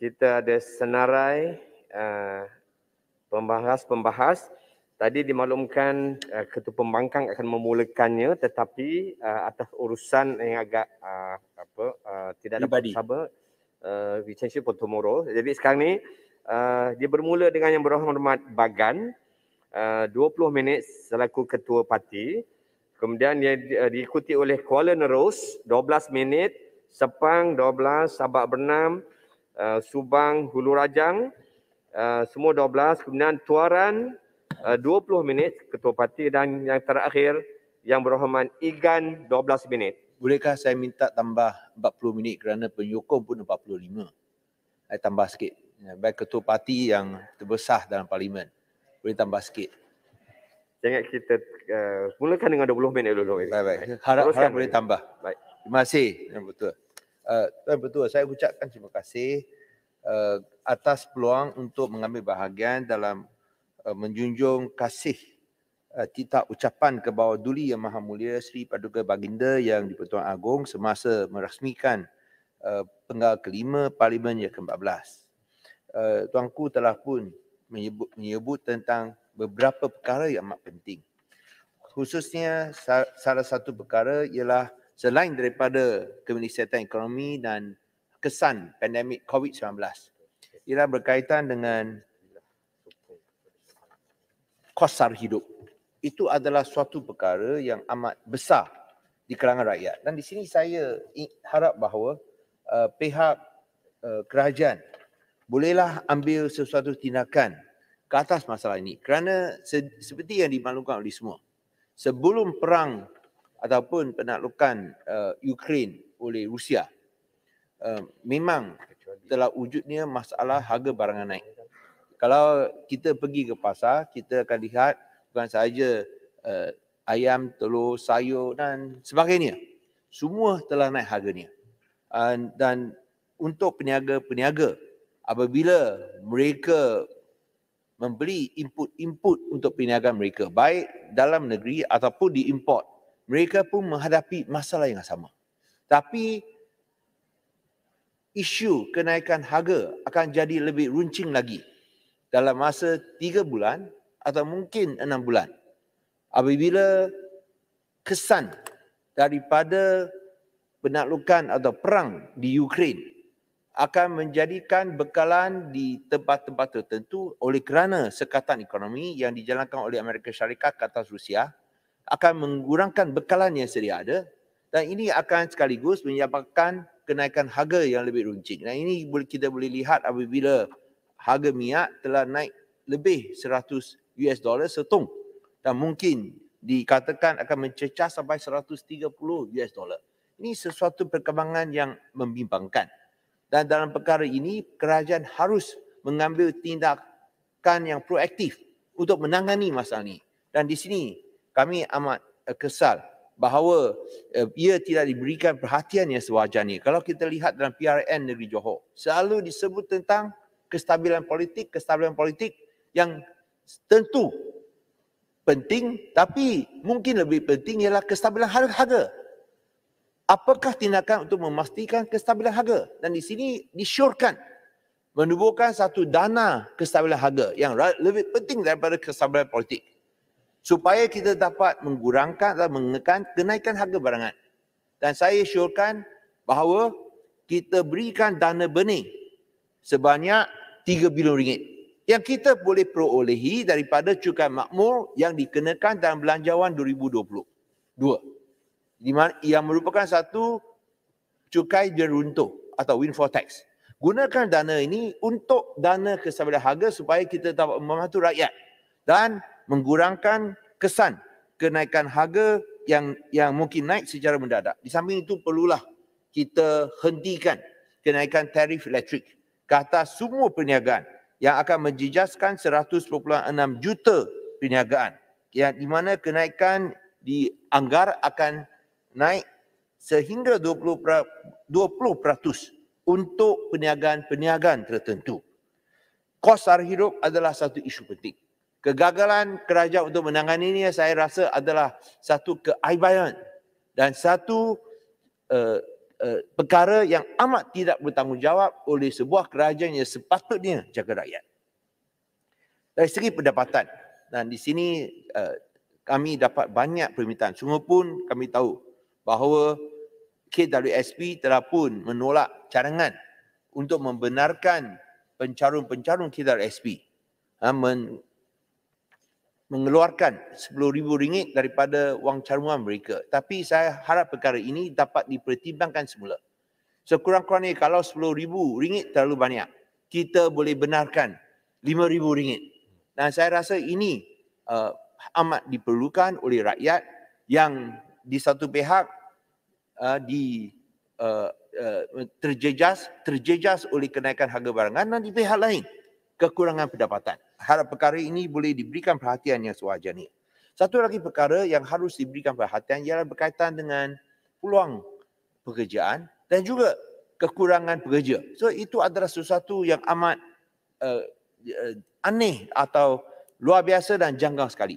kita ada senarai eh, pembahas-pembahas. Tadi dimaklumkan eh, Ketua Pembangkang akan memulakannya tetapi eh, atas urusan yang agak apa tidak dapat sabar uh, we change it for tomorrow. Jadi sekarang ni uh, dia bermula dengan yang berhormat Bagan uh, 20 minit selaku ketua parti. Kemudian dia diikuti oleh Kuala Nerus 12 minit, Sepang 12, Sabak Bernam Uh, Subang, Hulu Rajang uh, semua 12 kemudian tuaran uh, 20 minit ketua parti dan yang terakhir yang berhormat Igan 12 minit. Bolehkah saya minta tambah 40 minit kerana penyokong pun 45. Saya tambah sikit. Ya, baik ketua parti yang terbesar dalam parlimen. Boleh tambah sikit. Saya kita uh, mulakan dengan 20 minit dulu. Baik-baik. Harap, harap boleh tambah. Baik. Terima kasih. Yang betul. Tuan eh, Petua, eh, saya ucapkan terima kasih eh, atas peluang untuk mengambil bahagian dalam menjunjung kasih uh, ucapan ke bawah duli Yang Maha Mulia Sri Paduka Baginda Yang di-Pertuan Agong semasa merasmikan uh, penggal kelima Parlimen yang ke-14. Uh, Tuanku telah pun menyebut, menyebut tentang beberapa perkara yang amat penting. Khususnya salah satu perkara ialah selain daripada kemenisiatan ekonomi dan kesan pandemik COVID-19 ialah berkaitan dengan kos sara hidup. Itu adalah suatu perkara yang amat besar di kalangan rakyat. Dan di sini saya harap bahawa uh, pihak uh, kerajaan bolehlah ambil sesuatu tindakan ke atas masalah ini. Kerana se- seperti yang dimaklumkan oleh semua, sebelum perang ataupun penaklukan uh, Ukraine oleh Rusia. Uh, memang telah wujudnya masalah harga barangan naik. Kalau kita pergi ke pasar, kita akan lihat bukan sahaja uh, ayam, telur, sayur dan sebagainya. Semua telah naik harganya. Uh, dan untuk peniaga-peniaga, apabila mereka membeli input-input untuk peniagaan mereka, baik dalam negeri ataupun diimport mereka pun menghadapi masalah yang sama. Tapi isu kenaikan harga akan jadi lebih runcing lagi dalam masa tiga bulan atau mungkin enam bulan. Apabila kesan daripada penaklukan atau perang di Ukraine akan menjadikan bekalan di tempat-tempat tertentu oleh kerana sekatan ekonomi yang dijalankan oleh Amerika Syarikat ke atas Rusia akan mengurangkan bekalan yang sedia ada dan ini akan sekaligus menyebabkan kenaikan harga yang lebih runcing. Dan ini kita boleh lihat apabila harga minyak telah naik lebih 100 US dollar setung dan mungkin dikatakan akan mencecah sampai 130 US dollar. Ini sesuatu perkembangan yang membimbangkan. Dan dalam perkara ini kerajaan harus mengambil tindakan yang proaktif untuk menangani masalah ini. Dan di sini kami amat eh, kesal bahawa eh, ia tidak diberikan perhatian yang sewajarnya. Kalau kita lihat dalam PRN negeri Johor, selalu disebut tentang kestabilan politik, kestabilan politik yang tentu penting tapi mungkin lebih penting ialah kestabilan harga. Apakah tindakan untuk memastikan kestabilan harga? Dan di sini disyorkan menubuhkan satu dana kestabilan harga yang lebih penting daripada kestabilan politik supaya kita dapat mengurangkan atau mengekan kenaikan harga barangan. Dan saya syorkan bahawa kita berikan dana bening sebanyak 3 bilion ringgit yang kita boleh perolehi daripada cukai makmur yang dikenakan dalam belanjawan 2022. Di mana yang merupakan satu cukai jeruntuh atau windfall tax. Gunakan dana ini untuk dana kesabaran harga supaya kita dapat membantu rakyat. Dan mengurangkan kesan kenaikan harga yang yang mungkin naik secara mendadak. Di samping itu perlulah kita hentikan kenaikan tarif elektrik ke atas semua perniagaan yang akan menjejaskan 100.6 juta perniagaan yang di mana kenaikan di anggar akan naik sehingga 20 20% untuk perniagaan-perniagaan tertentu. Kos sara hidup adalah satu isu penting kegagalan kerajaan untuk menangani ini saya rasa adalah satu keaibayan dan satu uh, uh, perkara yang amat tidak bertanggungjawab oleh sebuah kerajaan yang sepatutnya jaga rakyat. Dari segi pendapatan dan di sini uh, kami dapat banyak permintaan. Semua pun kami tahu bahawa KWSP telah pun menolak carangan untuk membenarkan pencarum-pencarum KWSP. Ha, men, mengeluarkan rm ringgit daripada wang carmuan mereka. Tapi saya harap perkara ini dapat dipertimbangkan semula. Sekurang-kurangnya kalau rm ringgit terlalu banyak, kita boleh benarkan rm ringgit. Dan saya rasa ini uh, amat diperlukan oleh rakyat yang di satu pihak uh, di, uh, uh, terjejas, terjejas oleh kenaikan harga barangan dan di pihak lain kekurangan pendapatan harap perkara ini boleh diberikan perhatian yang sewajar ni. Satu lagi perkara yang harus diberikan perhatian ialah berkaitan dengan peluang pekerjaan dan juga kekurangan pekerja. So itu adalah sesuatu yang amat uh, aneh atau luar biasa dan janggal sekali.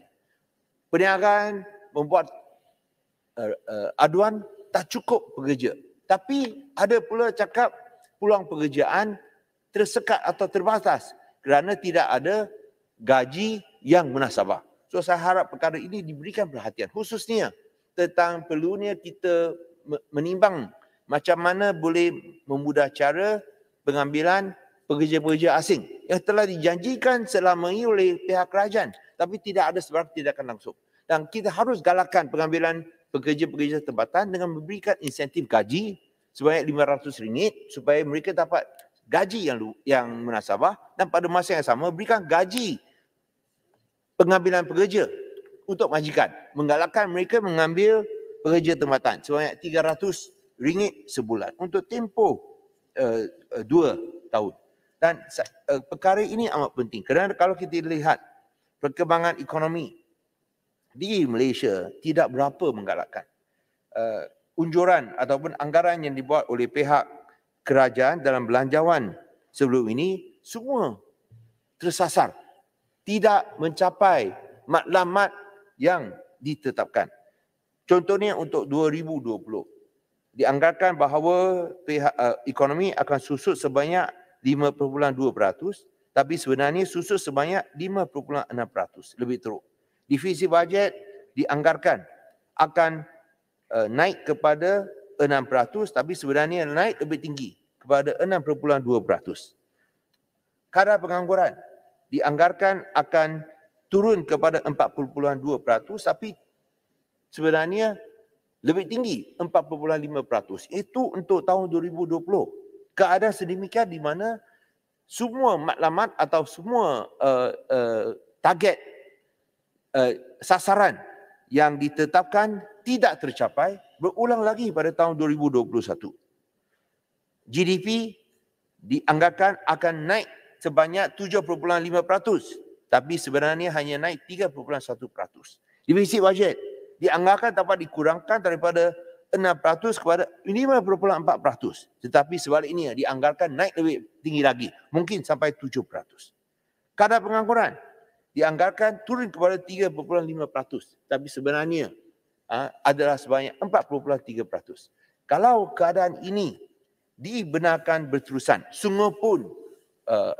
Perniagaan membuat uh, uh, aduan tak cukup pekerja. Tapi ada pula cakap peluang pekerjaan tersekat atau terbatas kerana tidak ada gaji yang munasabah. So saya harap perkara ini diberikan perhatian khususnya tentang perlunya kita menimbang macam mana boleh memudah cara pengambilan pekerja-pekerja asing yang telah dijanjikan selama ini oleh pihak kerajaan tapi tidak ada sebarang tindakan langsung. Dan kita harus galakkan pengambilan pekerja-pekerja tempatan dengan memberikan insentif gaji sebanyak RM500 supaya mereka dapat gaji yang yang munasabah dan pada masa yang sama berikan gaji pengambilan pekerja untuk majikan menggalakkan mereka mengambil pekerja tempatan sebanyak RM300 sebulan untuk tempoh 2 uh, uh, tahun dan uh, perkara ini amat penting kerana kalau kita lihat perkembangan ekonomi di Malaysia tidak berapa menggalakkan uh, unjuran ataupun anggaran yang dibuat oleh pihak kerajaan dalam belanjawan sebelum ini semua tersasar. Tidak mencapai matlamat yang ditetapkan. Contohnya untuk 2020. Dianggarkan bahawa pihak, uh, ekonomi akan susut sebanyak 5.2% tapi sebenarnya susut sebanyak 5.6%. Lebih teruk. Divisi bajet dianggarkan akan uh, naik kepada 6% tapi sebenarnya naik lebih tinggi kepada 6.2% kadar pengangguran dianggarkan akan turun kepada 40.2% tapi sebenarnya lebih tinggi 4.5%. Itu untuk tahun 2020. Keadaan sedemikian di mana semua matlamat atau semua uh, uh, target uh, sasaran yang ditetapkan tidak tercapai berulang lagi pada tahun 2021. GDP dianggarkan akan naik sebanyak 7.5% tapi sebenarnya hanya naik 3.1%. Divisi bajet dianggarkan dapat dikurangkan daripada 6% kepada 5.4% tetapi sebaliknya dianggarkan naik lebih tinggi lagi mungkin sampai 7%. Kadar pengangguran dianggarkan turun kepada 3.5% tapi sebenarnya aa, ha, adalah sebanyak 4.3%. Kalau keadaan ini dibenarkan berterusan sungguh pun uh,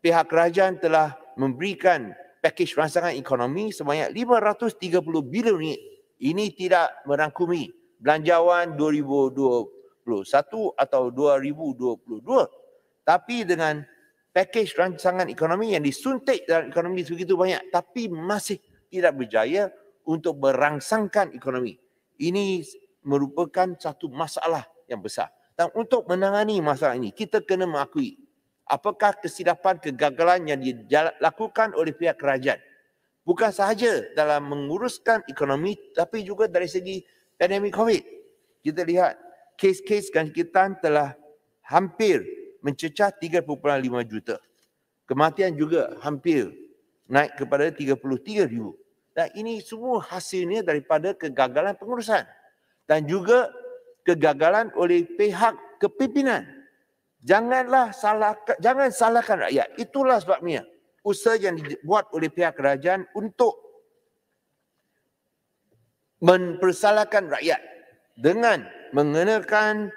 pihak kerajaan telah memberikan pakej rangsangan ekonomi sebanyak 530 bilion ringgit. Ini tidak merangkumi belanjawan 2021 atau 2022. Tapi dengan pakej rangsangan ekonomi yang disuntik dalam ekonomi begitu banyak tapi masih tidak berjaya untuk merangsangkan ekonomi. Ini merupakan satu masalah yang besar. Dan untuk menangani masalah ini, kita kena mengakui apakah kesilapan kegagalan yang dilakukan oleh pihak kerajaan bukan sahaja dalam menguruskan ekonomi tapi juga dari segi pandemi COVID. Kita lihat kes-kes kanjikitan telah hampir mencecah 3.5 juta. Kematian juga hampir naik kepada 33 ribu. Dan ini semua hasilnya daripada kegagalan pengurusan dan juga kegagalan oleh pihak kepimpinan. Janganlah salahkan, jangan salahkan rakyat. Itulah sebabnya usaha yang dibuat oleh pihak kerajaan untuk mempersalahkan rakyat dengan mengenakan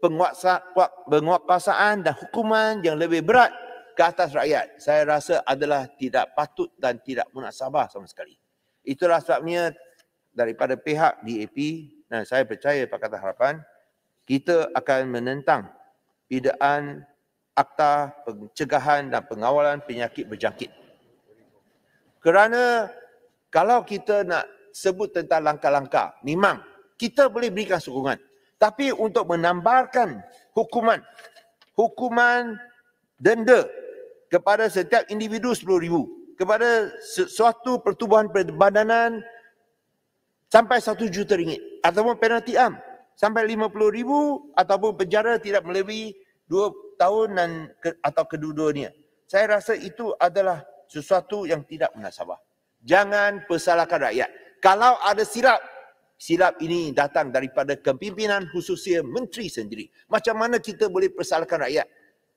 penguasa, penguasaan dan hukuman yang lebih berat ke atas rakyat. Saya rasa adalah tidak patut dan tidak munasabah sama sekali. Itulah sebabnya daripada pihak DAP dan saya percaya Pakatan Harapan, kita akan menentang pidaan, akta pencegahan dan pengawalan penyakit berjangkit. Kerana kalau kita nak sebut tentang langkah-langkah, memang kita boleh berikan sokongan. Tapi untuk menambahkan hukuman, hukuman denda kepada setiap individu RM10,000, kepada sesuatu pertubuhan perbadanan sampai RM1 juta ringgit, ataupun penalti am sampai 50 ribu ataupun penjara tidak melebihi dua tahun dan ke, atau kedua-duanya. Saya rasa itu adalah sesuatu yang tidak munasabah. Jangan persalahkan rakyat. Kalau ada silap, silap ini datang daripada kepimpinan khususnya menteri sendiri. Macam mana kita boleh persalahkan rakyat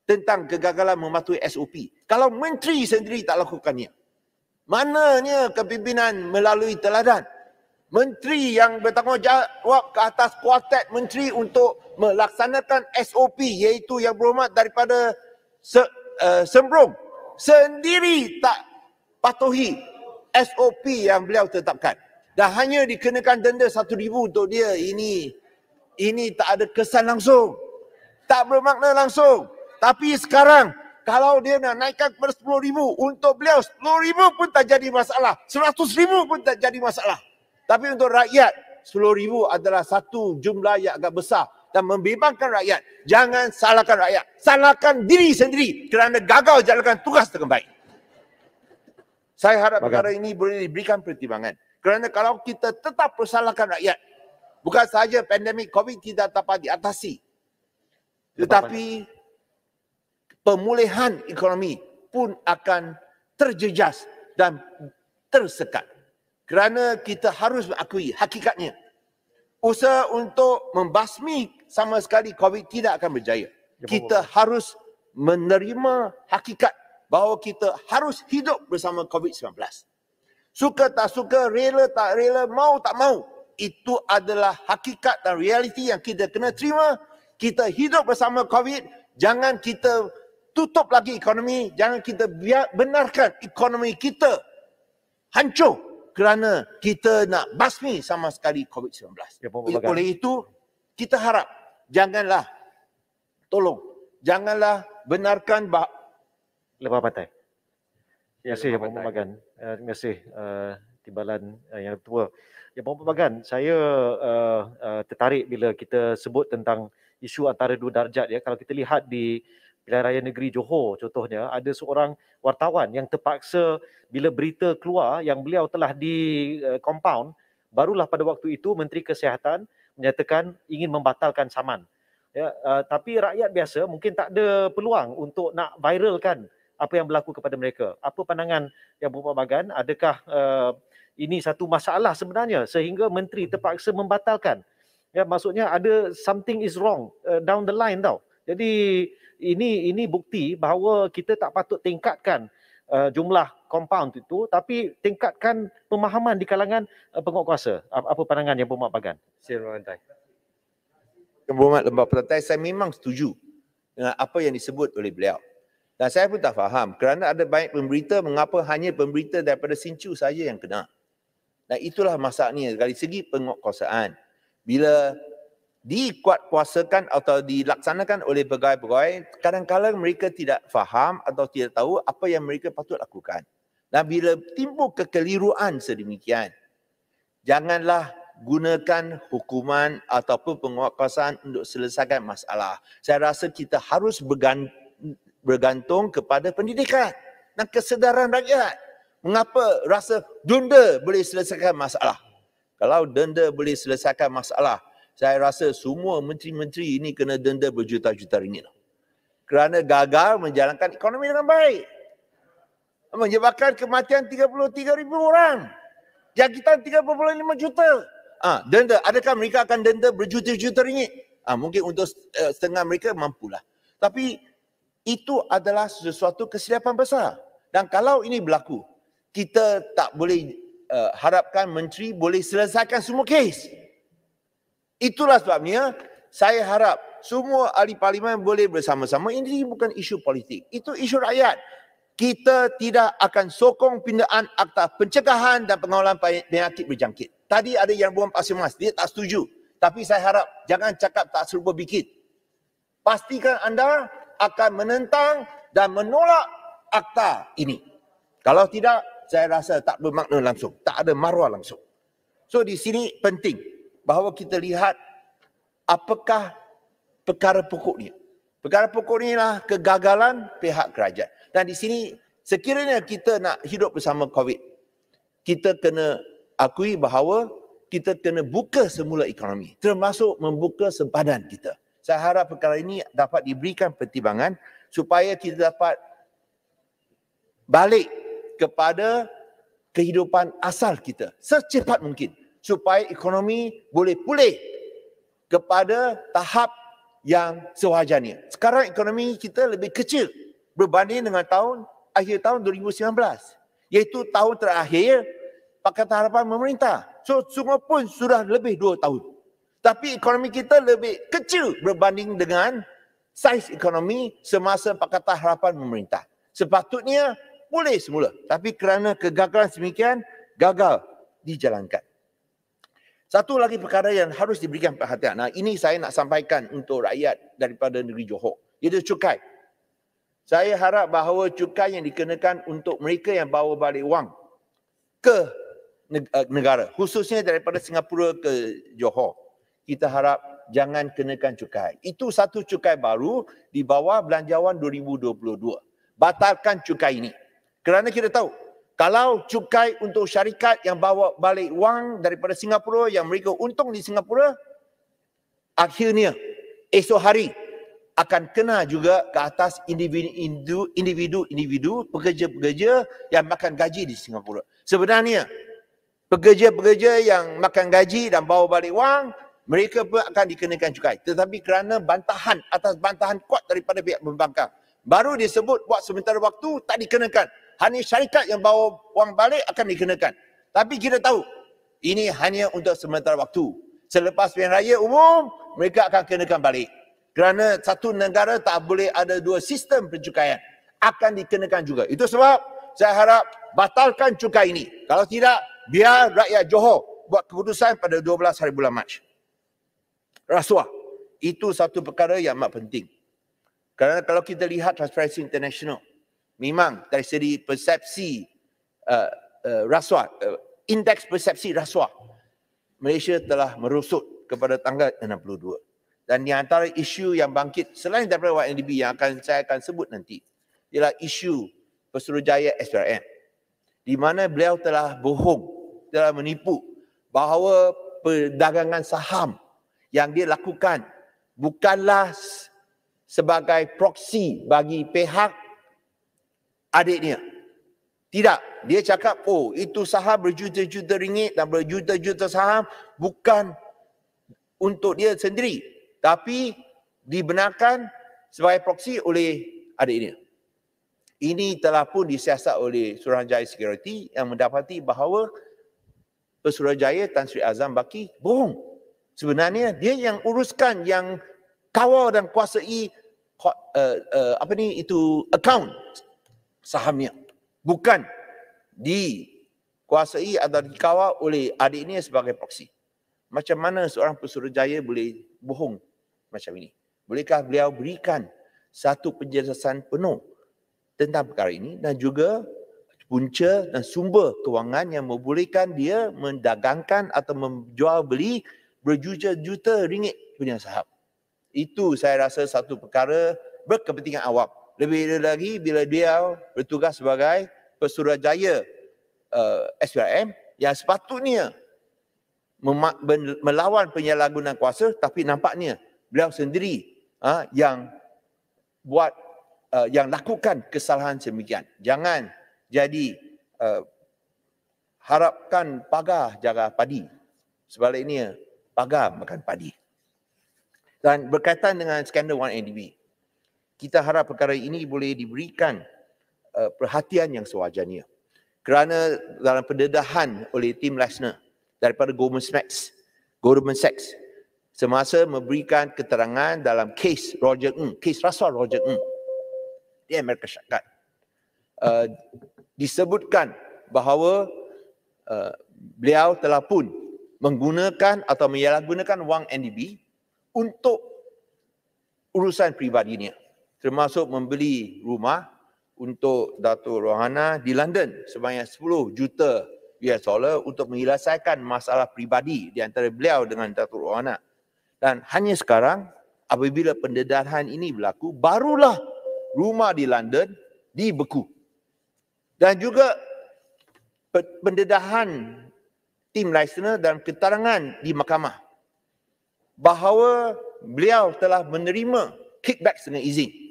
tentang kegagalan mematuhi SOP. Kalau menteri sendiri tak lakukannya. Mananya kepimpinan melalui teladan menteri yang bertanggungjawab ke atas kuartet menteri untuk melaksanakan SOP iaitu yang berhormat daripada se, uh, eh, Sembrong sendiri tak patuhi SOP yang beliau tetapkan dan hanya dikenakan denda RM1,000 untuk dia ini ini tak ada kesan langsung tak bermakna langsung tapi sekarang kalau dia nak naikkan kepada RM10,000 untuk beliau RM10,000 pun tak jadi masalah RM100,000 pun tak jadi masalah tapi untuk rakyat, 10,000 adalah satu jumlah yang agak besar dan membebankan rakyat. Jangan salahkan rakyat. Salahkan diri sendiri kerana gagal jalankan tugas dengan baik. Saya harap Bagaimana? perkara ini boleh diberikan pertimbangan. Kerana kalau kita tetap bersalahkan rakyat, bukan sahaja pandemik COVID tidak dapat diatasi. Tetapi pemulihan ekonomi pun akan terjejas dan tersekat kerana kita harus mengakui hakikatnya. Usaha untuk membasmi sama sekali COVID tidak akan berjaya. Ya, kita harus menerima hakikat bahawa kita harus hidup bersama COVID-19. Suka tak suka, rela tak rela, mau tak mau. Itu adalah hakikat dan realiti yang kita kena terima. Kita hidup bersama COVID. Jangan kita tutup lagi ekonomi. Jangan kita benarkan ekonomi kita hancur kerana kita nak basmi sama sekali COVID-19. Ya, Oleh itu, kita harap janganlah, tolong, janganlah benarkan bah- lepas patai. Terima kasih, Yang Pembagan. Eh, terima kasih, uh, Timbalan uh, Yang Tua. Yang Pembagan, saya uh, uh, tertarik bila kita sebut tentang isu antara dua darjat. Ya. Kalau kita lihat di Pilihan Raya Negeri Johor contohnya ada seorang wartawan yang terpaksa bila berita keluar yang beliau telah di uh, compound barulah pada waktu itu Menteri Kesihatan menyatakan ingin membatalkan saman. Ya, uh, tapi rakyat biasa mungkin tak ada peluang untuk nak viralkan apa yang berlaku kepada mereka. Apa pandangan yang Bapak Bagan? Adakah uh, ini satu masalah sebenarnya sehingga menteri terpaksa membatalkan. Ya maksudnya ada something is wrong uh, down the line tau. Jadi ini ini bukti bahawa kita tak patut tingkatkan uh, jumlah compound itu tapi tingkatkan pemahaman di kalangan uh, penguasa apa pandangan yang Bumat Pagan Sir Mantai Bumat Lembah Pelantai saya memang setuju dengan apa yang disebut oleh beliau dan saya pun tak faham kerana ada banyak pemberita mengapa hanya pemberita daripada Sincu saja yang kena dan itulah masalahnya dari segi penguatkuasaan bila dikuatkuasakan atau dilaksanakan oleh pegawai-pegawai, kadang-kadang mereka tidak faham atau tidak tahu apa yang mereka patut lakukan. Dan bila timbul kekeliruan sedemikian, janganlah gunakan hukuman ataupun penguatkuasaan untuk selesaikan masalah. Saya rasa kita harus bergantung kepada pendidikan dan kesedaran rakyat. Mengapa rasa denda boleh selesaikan masalah? Kalau denda boleh selesaikan masalah, saya rasa semua menteri-menteri ini kena denda berjuta-juta ringgit. Lah. Kerana gagal menjalankan ekonomi dengan baik. Menyebabkan kematian 33 ribu orang. Jangkitan 3.5 juta. Ah, ha, denda. Adakah mereka akan denda berjuta-juta ringgit? Ah, ha, mungkin untuk eh, setengah mereka mampulah. Tapi itu adalah sesuatu kesilapan besar. Dan kalau ini berlaku, kita tak boleh uh, harapkan menteri boleh selesaikan semua kes. Itulah sebabnya saya harap semua ahli parlimen boleh bersama-sama. Ini bukan isu politik. Itu isu rakyat. Kita tidak akan sokong pindaan akta pencegahan dan pengawalan penyakit berjangkit. Tadi ada yang buang pasir mas. Dia tak setuju. Tapi saya harap jangan cakap tak serupa bikin. Pastikan anda akan menentang dan menolak akta ini. Kalau tidak, saya rasa tak bermakna langsung. Tak ada maruah langsung. So di sini penting bahawa kita lihat apakah perkara pokok pokoknya. Perkara pokok ni lah kegagalan pihak kerajaan. Dan di sini sekiranya kita nak hidup bersama COVID, kita kena akui bahawa kita kena buka semula ekonomi termasuk membuka sempadan kita. Saya harap perkara ini dapat diberikan pertimbangan supaya kita dapat balik kepada kehidupan asal kita secepat mungkin supaya ekonomi boleh pulih kepada tahap yang sewajarnya. Sekarang ekonomi kita lebih kecil berbanding dengan tahun akhir tahun 2019 iaitu tahun terakhir Pakatan Harapan Pemerintah. So semua pun sudah lebih dua tahun. Tapi ekonomi kita lebih kecil berbanding dengan saiz ekonomi semasa Pakatan Harapan Pemerintah. Sepatutnya boleh semula. Tapi kerana kegagalan semikian gagal dijalankan. Satu lagi perkara yang harus diberikan perhatian. Nah, ini saya nak sampaikan untuk rakyat daripada negeri Johor. Iaitu cukai. Saya harap bahawa cukai yang dikenakan untuk mereka yang bawa balik wang ke eh, negara, khususnya daripada Singapura ke Johor, kita harap jangan kenakan cukai. Itu satu cukai baru di bawah belanjawan 2022. Batalkan cukai ini. Kerana kita tahu kalau cukai untuk syarikat yang bawa balik wang daripada Singapura yang mereka untung di Singapura, akhirnya esok hari akan kena juga ke atas individu-individu pekerja-pekerja yang makan gaji di Singapura. Sebenarnya, pekerja-pekerja yang makan gaji dan bawa balik wang, mereka pun akan dikenakan cukai. Tetapi kerana bantahan atas bantahan kuat daripada pihak pembangkang, baru disebut buat sementara waktu tak dikenakan hanya syarikat yang bawa wang balik akan dikenakan. Tapi kita tahu, ini hanya untuk sementara waktu. Selepas pilihan raya umum, mereka akan kenakan balik. Kerana satu negara tak boleh ada dua sistem pencukaian. Akan dikenakan juga. Itu sebab saya harap batalkan cukai ini. Kalau tidak, biar rakyat Johor buat keputusan pada 12 hari bulan Mac. Rasuah. Itu satu perkara yang amat penting. Kerana kalau kita lihat transparency international, memang dari segi persepsi uh, uh, rasuah, uh, indeks persepsi rasuah, Malaysia telah merosot kepada tangga 62. Dan di antara isu yang bangkit selain daripada YNDB yang akan saya akan sebut nanti, ialah isu Pesuruhjaya SPRM di mana beliau telah bohong, telah menipu bahawa perdagangan saham yang dia lakukan bukanlah sebagai proksi bagi pihak Adik adiknya. Tidak. Dia cakap, oh itu saham berjuta-juta ringgit dan berjuta-juta saham bukan untuk dia sendiri. Tapi dibenarkan sebagai proksi oleh adiknya. Ini telah pun disiasat oleh Suruhanjaya Security yang mendapati bahawa Suruhanjaya Tan Sri Azam Baki bohong. Sebenarnya dia yang uruskan, yang kawal dan kuasai uh, uh, apa ni itu account sahamnya. Bukan dikuasai atau dikawal oleh adik ini sebagai paksi. Macam mana seorang pesuruhjaya boleh bohong macam ini? Bolehkah beliau berikan satu penjelasan penuh tentang perkara ini dan juga punca dan sumber kewangan yang membolehkan dia mendagangkan atau menjual beli berjuta-juta ringgit punya saham. Itu saya rasa satu perkara berkepentingan awam lebih lagi bila dia bertugas sebagai pesuruhjaya uh, eh, SPRM yang sepatutnya melawan penyalahgunaan kuasa tapi nampaknya beliau sendiri uh, yang buat uh, yang lakukan kesalahan semikian jangan jadi uh, harapkan pagar jaga padi sebaliknya pagar makan padi dan berkaitan dengan skandal 1 ADB uh, kita harap perkara ini boleh diberikan uh, perhatian yang sewajarnya. Kerana dalam pendedahan oleh tim Lesnar daripada Goldman Sachs, Goldman Sachs semasa memberikan keterangan dalam kes Roger Ng, kes rasuah Roger Ng di Amerika Syarikat. Uh, disebutkan bahawa uh, beliau telah pun menggunakan atau menyalahgunakan wang NDB untuk urusan peribadinya termasuk membeli rumah untuk Datuk Rohana di London sebanyak 10 juta US dollar untuk menyelesaikan masalah pribadi di antara beliau dengan Datuk Rohana. Dan hanya sekarang apabila pendedahan ini berlaku barulah rumah di London dibeku. Dan juga pendedahan tim Leicester dan keterangan di mahkamah bahawa beliau telah menerima kickback dengan izin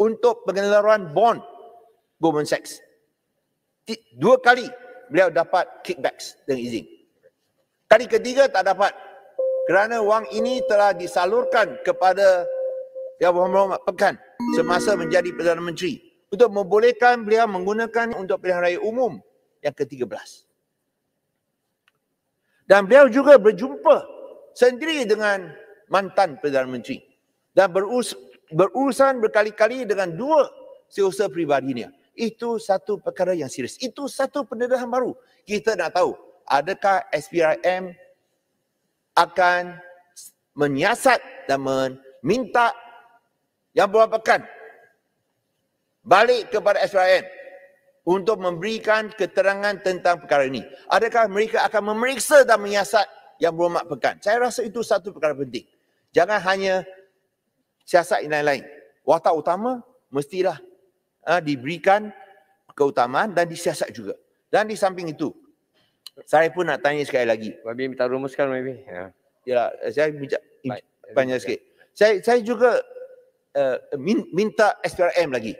untuk pengeluaran bond Goldman Sachs. Dua kali beliau dapat kickbacks dengan izin. Kali ketiga tak dapat kerana wang ini telah disalurkan kepada Yang Berhormat Pekan semasa menjadi Perdana Menteri untuk membolehkan beliau menggunakan untuk pilihan raya umum yang ke-13. Dan beliau juga berjumpa sendiri dengan mantan Perdana Menteri dan berus berurusan berkali-kali dengan dua seusaha peribadinya. Itu satu perkara yang serius. Itu satu pendedahan baru. Kita nak tahu adakah SPRM akan menyiasat dan meminta yang berwapakan balik kepada SPRM untuk memberikan keterangan tentang perkara ini. Adakah mereka akan memeriksa dan menyiasat yang berhormat pekan? Saya rasa itu satu perkara penting. Jangan hanya siasat dan lain-lain. Watak utama mestilah uh, diberikan keutamaan dan disiasat juga. Dan di samping itu, saya pun nak tanya sekali lagi. Wabi minta rumuskan Wabi. Ya. ya, saya minta banyak sikit. Saya, saya juga uh, minta SPRM lagi.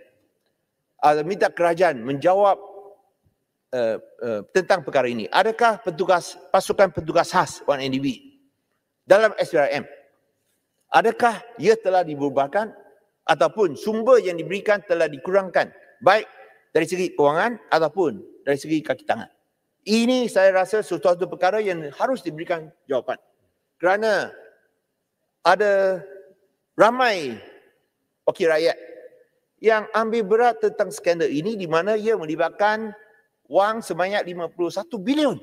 Uh, minta kerajaan menjawab uh, uh, tentang perkara ini. Adakah petugas pasukan petugas khas 1NDB dalam SPRM? Adakah ia telah diberubahkan ataupun sumber yang diberikan telah dikurangkan baik dari segi kewangan ataupun dari segi kaki tangan. Ini saya rasa sesuatu perkara yang harus diberikan jawapan. Kerana ada ramai wakil rakyat yang ambil berat tentang skandal ini di mana ia melibatkan wang sebanyak 51 bilion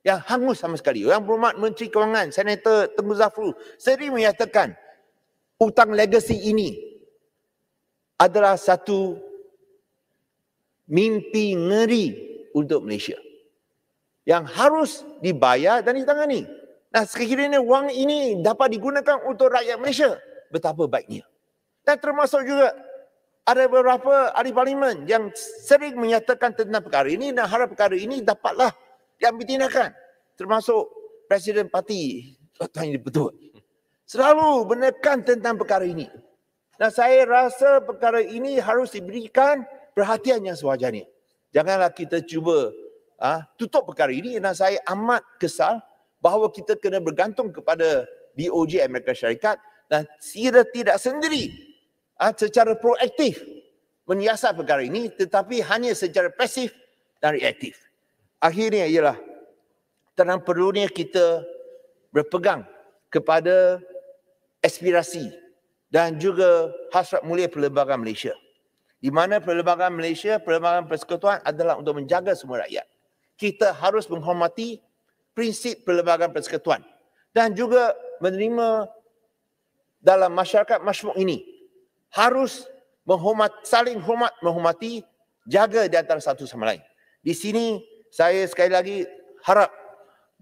yang hangus sama sekali. Yang berhormat Menteri Kewangan, Senator Tengku Zafru, sering menyatakan hutang legacy ini adalah satu mimpi ngeri untuk Malaysia yang harus dibayar dan ditangani. Nah sekiranya wang ini dapat digunakan untuk rakyat Malaysia, betapa baiknya. Dan termasuk juga ada beberapa ahli parlimen yang sering menyatakan tentang perkara ini dan harap perkara ini dapatlah diambil tindakan. Termasuk Presiden Parti. Tuan ini betul. Selalu menekan tentang perkara ini. Dan saya rasa perkara ini harus diberikan perhatian yang sewajarnya. Janganlah kita cuba ha, tutup perkara ini. Dan saya amat kesal bahawa kita kena bergantung kepada BOJ Amerika Syarikat dan tidak tidak sendiri ha, secara proaktif menyiasat perkara ini tetapi hanya secara pasif dan reaktif akhirnya ialah dalam perlunya kita berpegang kepada aspirasi dan juga hasrat mulia Perlembagaan Malaysia. Di mana Perlembagaan Malaysia, Perlembagaan Persekutuan adalah untuk menjaga semua rakyat. Kita harus menghormati prinsip Perlembagaan Persekutuan dan juga menerima dalam masyarakat masyarakat ini harus menghormat, saling hormat menghormati jaga di antara satu sama lain. Di sini saya sekali lagi harap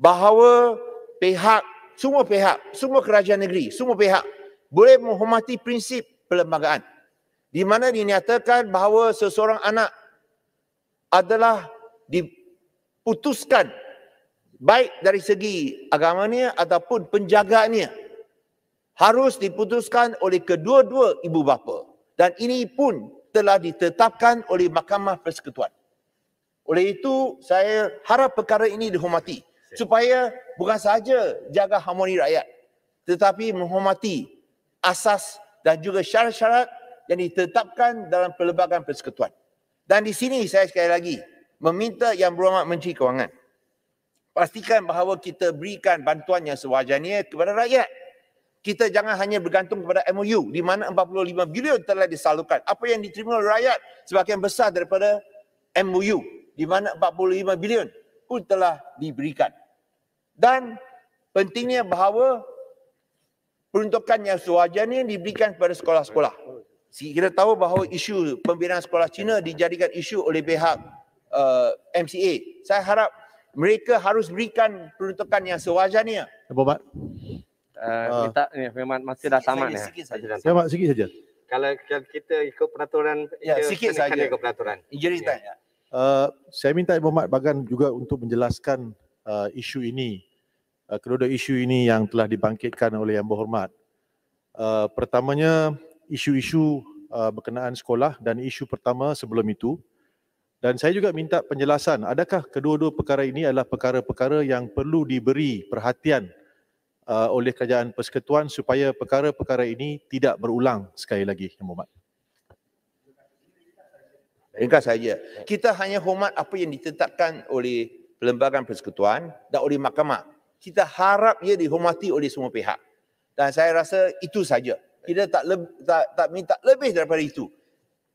bahawa pihak semua pihak, semua kerajaan negeri, semua pihak boleh menghormati prinsip perlembagaan di mana dinyatakan bahawa seseorang anak adalah diputuskan baik dari segi agamanya ataupun penjagaannya harus diputuskan oleh kedua-dua ibu bapa dan ini pun telah ditetapkan oleh Mahkamah Persekutuan. Oleh itu saya harap perkara ini dihormati supaya bukan saja jaga harmoni rakyat tetapi menghormati asas dan juga syarat-syarat yang ditetapkan dalam perlembagaan persekutuan. Dan di sini saya sekali lagi meminta Yang Berhormat Menteri Kewangan pastikan bahawa kita berikan bantuan yang sewajarnya kepada rakyat. Kita jangan hanya bergantung kepada MOU di mana 45 bilion telah disalurkan. Apa yang diterima oleh rakyat sebagian besar daripada MOU di mana 45 bilion pun telah diberikan. Dan pentingnya bahawa peruntukan yang sewajar ini diberikan kepada sekolah-sekolah. Kita tahu bahawa isu pembinaan sekolah Cina dijadikan isu oleh pihak uh, eh, MCA. Saya harap mereka harus berikan peruntukan yang sewajarnya. Apa, Pak? Kita uh, uh, memang masih dah sama. Saja, sikit saja. Saya sikit saja. Kalau kita ikut peraturan, ya, sikit saja. ikut peraturan. Injury ya. time. Ya. Uh, saya minta Ibu Mat Bagan juga untuk menjelaskan uh, isu ini, uh, kedua-dua isu ini yang telah dibangkitkan oleh Yang Berhormat. Uh, pertamanya, isu-isu uh, berkenaan sekolah dan isu pertama sebelum itu. Dan saya juga minta penjelasan, adakah kedua-dua perkara ini adalah perkara-perkara yang perlu diberi perhatian uh, oleh Kerajaan Persekutuan supaya perkara-perkara ini tidak berulang sekali lagi, Yang Berhormat. Ringkas saja. Ya. Kita hanya hormat apa yang ditetapkan oleh Perlembagaan Persekutuan dan oleh mahkamah. Kita harap ia dihormati oleh semua pihak. Dan saya rasa itu saja. Kita tak, tak, tak minta lebih daripada itu.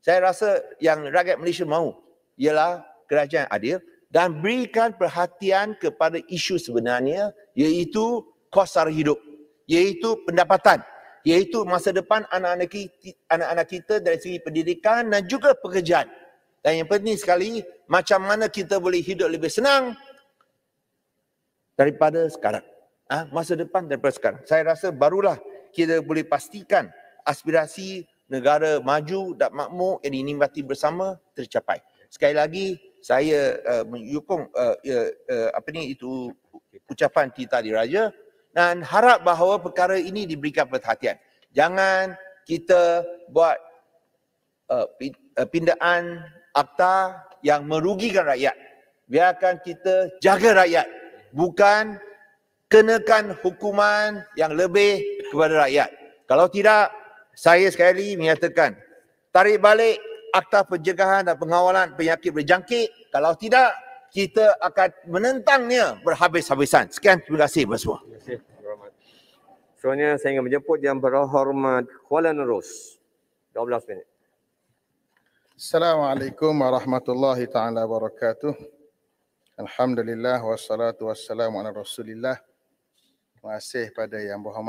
Saya rasa yang rakyat Malaysia mahu ialah kerajaan adil dan berikan perhatian kepada isu sebenarnya iaitu kos sara hidup, iaitu pendapatan, iaitu masa depan anak-anak kita, anak-anak kita dari segi pendidikan dan juga pekerjaan. Dan yang penting sekali, macam mana kita boleh hidup lebih senang daripada sekarang. Ha? Masa depan daripada sekarang. Saya rasa barulah kita boleh pastikan aspirasi negara maju dan makmur yang dinikmati bersama tercapai. Sekali lagi, saya uh, menyokong uh, uh, uh, apa ni itu ucapan Tita Raja. dan harap bahawa perkara ini diberikan perhatian. Jangan kita buat uh, pindaan akta yang merugikan rakyat. Biarkan kita jaga rakyat. Bukan kenakan hukuman yang lebih kepada rakyat. Kalau tidak, saya sekali menyatakan tarik balik akta pencegahan dan pengawalan penyakit berjangkit. Kalau tidak, kita akan menentangnya berhabis-habisan. Sekian, terima kasih kepada semua. Terima kasih. Selanjutnya, saya ingin menjemput yang berhormat Kuala Nerus. 12 minit. Assalamualaikum warahmatullahi taala wabarakatuh. Alhamdulillah wassalatu wassalamu ala Rasulillah. Terima kasih pada yang berhormat